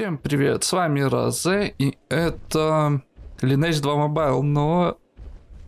Всем привет, с вами Розе, и это Lineage 2 Mobile, но,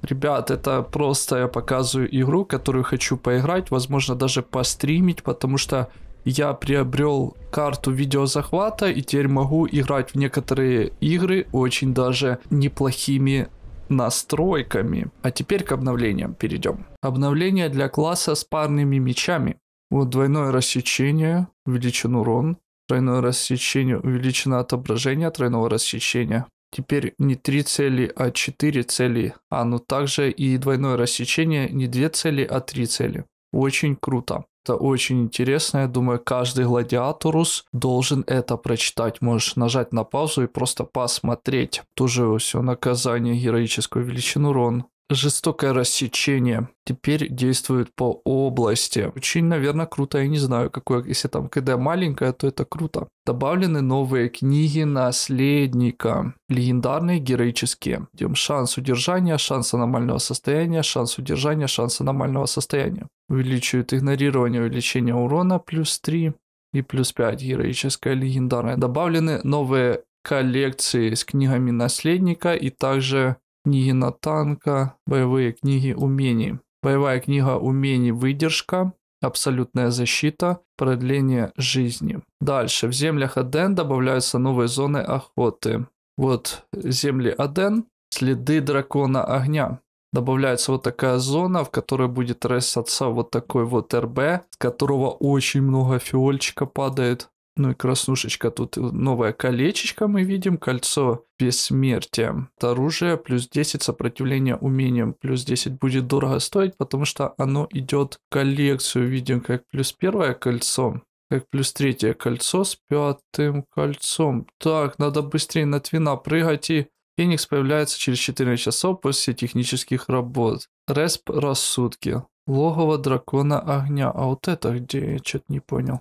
ребят, это просто я показываю игру, которую хочу поиграть, возможно, даже постримить, потому что я приобрел карту видеозахвата и теперь могу играть в некоторые игры очень даже неплохими настройками. А теперь к обновлениям перейдем. Обновление для класса с парными мечами. Вот двойное рассечение, увеличен урон, Тройное рассечение увеличена отображение тройного рассечения. Теперь не три цели, а четыре цели. А ну также и двойное рассечение не две цели, а три цели. Очень круто. Это очень интересно, я думаю, каждый гладиаторус должен это прочитать. Можешь нажать на паузу и просто посмотреть. Тоже все наказание, героическую величину урон жестокое рассечение теперь действует по области. Очень, наверное, круто. Я не знаю, какое, если там КД маленькое, то это круто. Добавлены новые книги наследника. Легендарные, героические. Идем шанс удержания, шанс аномального состояния, шанс удержания, шанс аномального состояния. Увеличивает игнорирование, увеличение урона плюс 3 и плюс 5 героическое легендарное. Добавлены новые коллекции с книгами наследника и также книги Натанка, боевые книги умений. Боевая книга умений «Выдержка», абсолютная защита, продление жизни. Дальше, в землях Аден добавляются новые зоны охоты. Вот земли Аден, следы дракона огня. Добавляется вот такая зона, в которой будет ресаться вот такой вот РБ, с которого очень много фиольчика падает. Ну и краснушечка, тут новое колечечко мы видим, кольцо бессмертия. Это оружие плюс 10 сопротивления умением плюс 10 будет дорого стоить, потому что оно идет в коллекцию, видим, как плюс первое кольцо, как плюс третье кольцо с пятым кольцом. Так, надо быстрее на твина прыгать и... Феникс появляется через 14 часа после технических работ. Респ рассудки. Логово дракона огня. А вот это где? Я что-то не понял.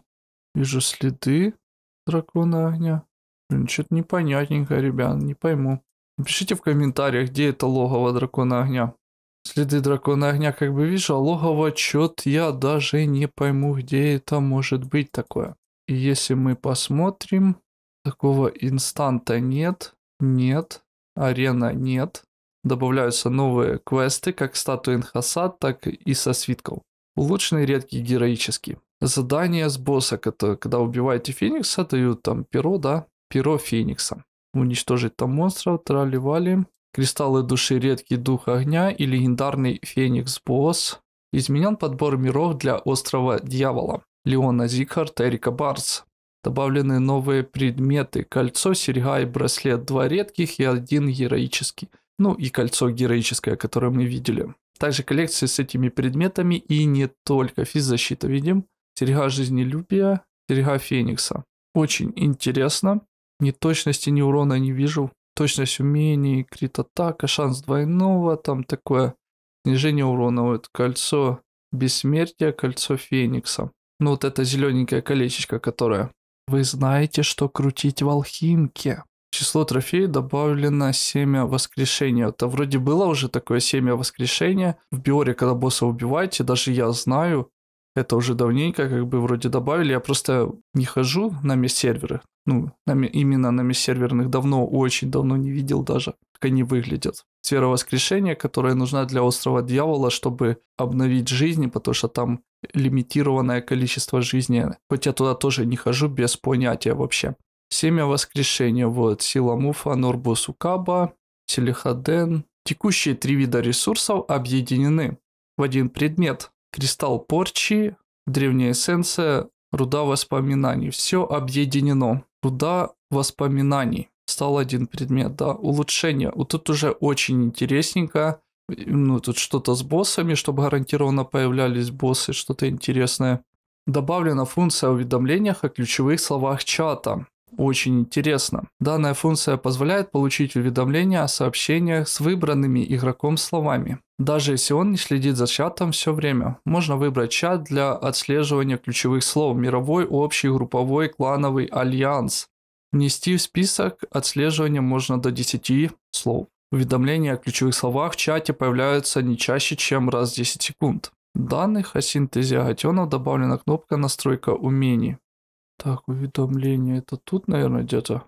Вижу следы дракона огня. Блин, что-то непонятненько, ребят, не пойму. Напишите в комментариях, где это логово дракона огня. Следы дракона огня как бы вижу, а логово чет я даже не пойму, где это может быть такое. И если мы посмотрим, такого инстанта нет, нет, арена нет. Добавляются новые квесты, как статуи Инхасад, так и со свитков. Улучшенный редкий героический задание с босса, это когда убиваете Феникса, дают там перо, да, перо Феникса. Уничтожить там монстров, траливали. Кристаллы души, редкий дух огня и легендарный Феникс-босс. Изменен подбор миров для острова Дьявола. Леона Зикхарт, Эрика Барс. Добавлены новые предметы. Кольцо, серьга и браслет. Два редких и один героический. Ну и кольцо героическое, которое мы видели. Также коллекции с этими предметами и не только физзащита видим. Серега жизнелюбия, серега Феникса. Очень интересно. Ни точности, ни урона не вижу. Точность умений, крит атака, шанс двойного, там такое. Снижение урона, вот кольцо бессмертия, кольцо Феникса. Ну вот это зелененькое колечечко, которое. Вы знаете, что крутить в алхимке. число трофеев добавлено семя воскрешения. Это вроде было уже такое семя воскрешения. В биоре, когда босса убиваете, даже я знаю, это уже давненько, как бы вроде добавили. Я просто не хожу на мест-серверы. Ну, на, именно на мест-серверных давно, очень давно не видел даже, как они выглядят. Сфера воскрешения, которая нужна для острова дьявола, чтобы обновить жизни, потому что там лимитированное количество жизни. Хоть я туда тоже не хожу без понятия вообще. Семя воскрешения, вот, сила муфа, норбус укаба, телехаден. Текущие три вида ресурсов объединены в один предмет кристалл порчи, древняя эссенция, руда воспоминаний. Все объединено. Руда воспоминаний. Стал один предмет, да. Улучшение. Вот тут уже очень интересненько. Ну, тут что-то с боссами, чтобы гарантированно появлялись боссы, что-то интересное. Добавлена функция уведомлениях о ключевых словах чата очень интересно. Данная функция позволяет получить уведомления о сообщениях с выбранными игроком словами. Даже если он не следит за чатом все время, можно выбрать чат для отслеживания ключевых слов «Мировой, общий, групповой, клановый, альянс». Внести в список отслеживания можно до 10 слов. Уведомления о ключевых словах в чате появляются не чаще, чем раз в 10 секунд. Данных о синтезе агатенов добавлена кнопка «Настройка умений». Так, уведомление. Это тут, наверное, где-то.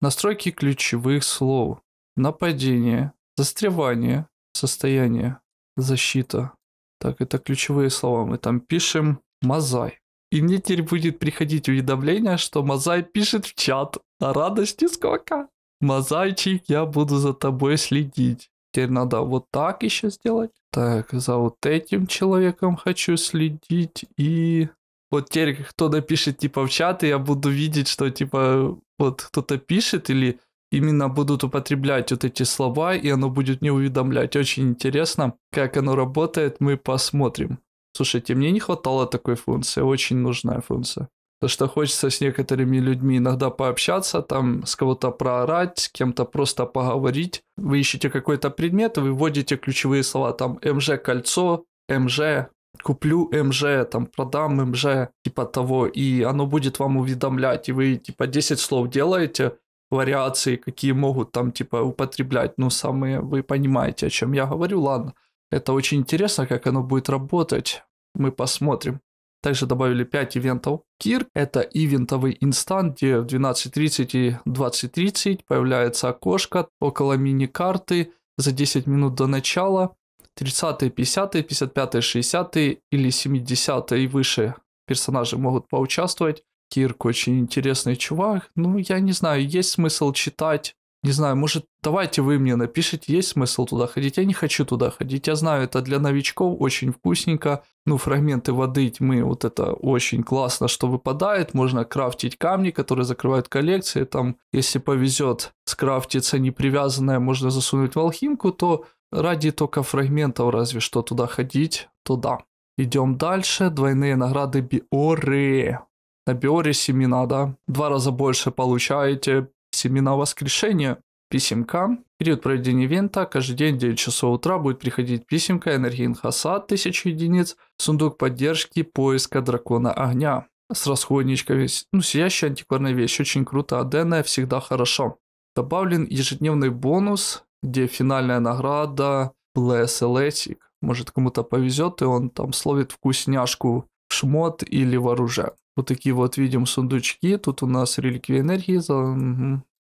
Настройки ключевых слов. Нападение. Застревание. Состояние. Защита. Так, это ключевые слова. Мы там пишем Мазай. И мне теперь будет приходить уведомление, что Мазай пишет в чат. А радости сколько? Мазайчик, я буду за тобой следить. Теперь надо вот так еще сделать. Так, за вот этим человеком хочу следить. И вот теперь кто напишет, типа, в чат, я буду видеть, что, типа, вот кто-то пишет или именно будут употреблять вот эти слова, и оно будет не уведомлять. Очень интересно, как оно работает, мы посмотрим. Слушайте, мне не хватало такой функции, очень нужная функция. то что хочется с некоторыми людьми иногда пообщаться, там с кого-то проорать, с кем-то просто поговорить. Вы ищете какой-то предмет, вы вводите ключевые слова, там МЖ-кольцо, МЖ, куплю МЖ, там, продам МЖ, типа того, и оно будет вам уведомлять, и вы, типа, 10 слов делаете, вариации, какие могут там, типа, употреблять, ну, самые, вы понимаете, о чем я говорю, ладно. Это очень интересно, как оно будет работать, мы посмотрим. Также добавили 5 ивентов Кир. Это ивентовый инстант, где в 12.30 и 20.30 появляется окошко около мини-карты за 10 минут до начала. 30-е, 50-е, 55-е, 60-е или 70-е и выше персонажи могут поучаствовать. Кирк очень интересный чувак. Ну, я не знаю, есть смысл читать. Не знаю, может, давайте вы мне напишите, есть смысл туда ходить. Я не хочу туда ходить. Я знаю, это для новичков очень вкусненько. Ну, фрагменты воды тьмы, вот это очень классно, что выпадает. Можно крафтить камни, которые закрывают коллекции. Там, если повезет, скрафтится непривязанное, можно засунуть в алхимку, то Ради только фрагментов разве что туда ходить, туда. Идем дальше. Двойные награды Биоры. На Биоре семена, да? Два раза больше получаете семена воскрешения. Писемка. Период проведения ивента. Каждый день 9 часов утра будет приходить писемка Энергин Хасад 1000 единиц. Сундук поддержки поиска дракона огня. С весь. Ну, сияющая антикварная вещь. Очень круто. Аденная всегда хорошо. Добавлен ежедневный бонус где финальная награда Bless Athletic. Может, кому-то повезет, и он там словит вкусняшку в шмот или в оружие. Вот такие вот видим сундучки. Тут у нас реликвии энергии,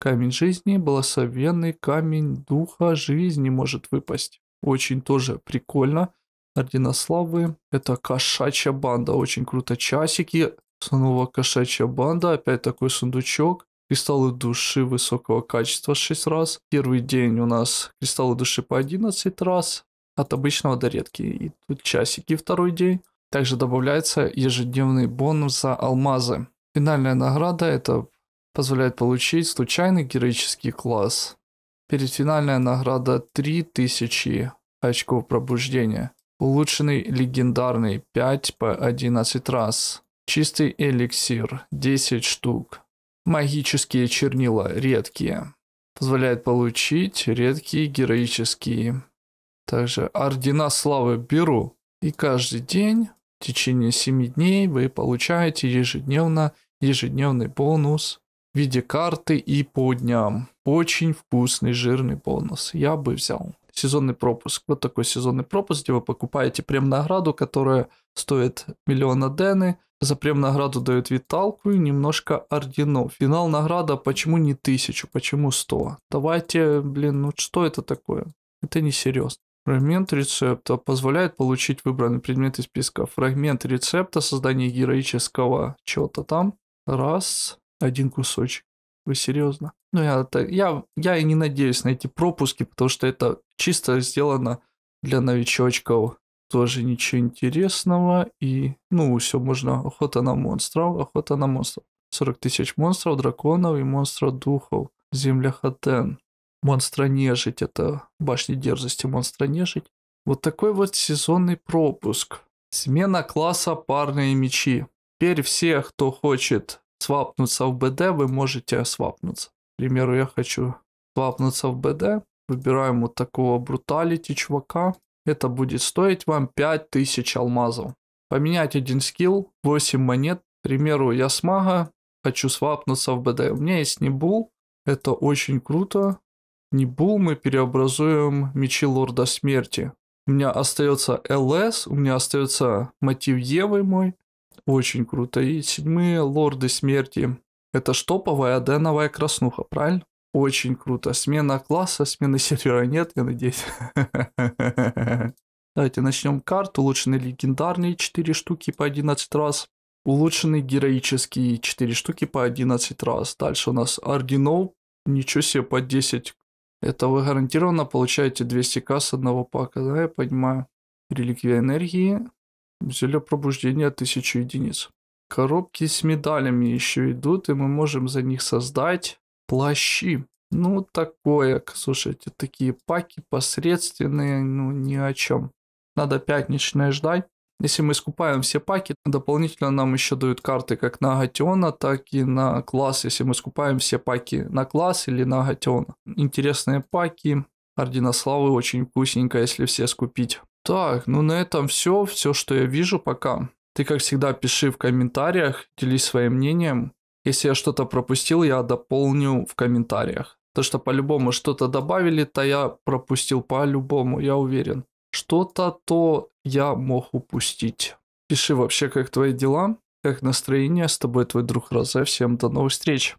камень жизни, благословенный камень духа жизни может выпасть. Очень тоже прикольно. Орденославы. Это кошачья банда. Очень круто. Часики. Снова кошачья банда. Опять такой сундучок кристаллы души высокого качества 6 раз. Первый день у нас кристаллы души по 11 раз, от обычного до редки. И тут часики второй день. Также добавляется ежедневный бонус за алмазы. Финальная награда это позволяет получить случайный героический класс. Перед финальная награда 3000 очков пробуждения. Улучшенный легендарный 5 по 11 раз. Чистый эликсир 10 штук. Магические чернила редкие. Позволяет получить редкие героические. Также ордена славы беру. И каждый день в течение 7 дней вы получаете ежедневно ежедневный бонус в виде карты и по дням. Очень вкусный жирный бонус. Я бы взял. Сезонный пропуск. Вот такой сезонный пропуск, где вы покупаете прям награду, которая стоит миллиона дены – за прем награду дают виталку и немножко орденов. Финал награда почему не тысячу, почему сто? Давайте, блин, ну что это такое? Это не серьезно. Фрагмент рецепта позволяет получить выбранный предмет из списка. Фрагмент рецепта создания героического чего-то там. Раз, один кусочек. Вы серьезно? Ну, я, я, я и не надеюсь на эти пропуски, потому что это чисто сделано для новичочков тоже ничего интересного. И, ну, все, можно охота на монстров, охота на монстров. 40 тысяч монстров, драконов и монстров духов. Земля Хатен. Монстра нежить, это башни дерзости монстра нежить. Вот такой вот сезонный пропуск. Смена класса парные мечи. Теперь все, кто хочет свапнуться в БД, вы можете свапнуться. К примеру, я хочу свапнуться в БД. Выбираем вот такого бруталити чувака. Это будет стоить вам 5000 алмазов. Поменять один скилл, 8 монет. К примеру, я смага. хочу свапнуться в БД. У меня есть Небул, это очень круто. Небул мы переобразуем мечи Лорда Смерти. У меня остается ЛС, у меня остается мотив Евы мой. Очень круто. И седьмые Лорды Смерти. Это штоповая аденовая краснуха, правильно? Очень круто. Смена класса, смены сервера нет, я надеюсь. Давайте начнем карт. Улучшенный легендарный 4 штуки по 11 раз. Улучшенный героический 4 штуки по 11 раз. Дальше у нас орденов. Ничего себе, по 10. Это вы гарантированно получаете 200к с одного пака, да, я понимаю. Реликвия энергии. Зелье пробуждения 1000 единиц. Коробки с медалями еще идут, и мы можем за них создать плащи. Ну, такое, слушайте, такие паки посредственные, ну, ни о чем. Надо пятничное ждать. Если мы скупаем все паки, дополнительно нам еще дают карты как на Агатиона, так и на класс, если мы скупаем все паки на класс или на Агатиона. Интересные паки, Ордена Славы очень вкусненько, если все скупить. Так, ну на этом все, все, что я вижу пока. Ты, как всегда, пиши в комментариях, делись своим мнением. Если я что-то пропустил, я дополню в комментариях. То, что по-любому что-то добавили, то я пропустил по-любому, я уверен. Что-то то я мог упустить. Пиши вообще, как твои дела, как настроение, с тобой твой друг Розе. Всем до новых встреч.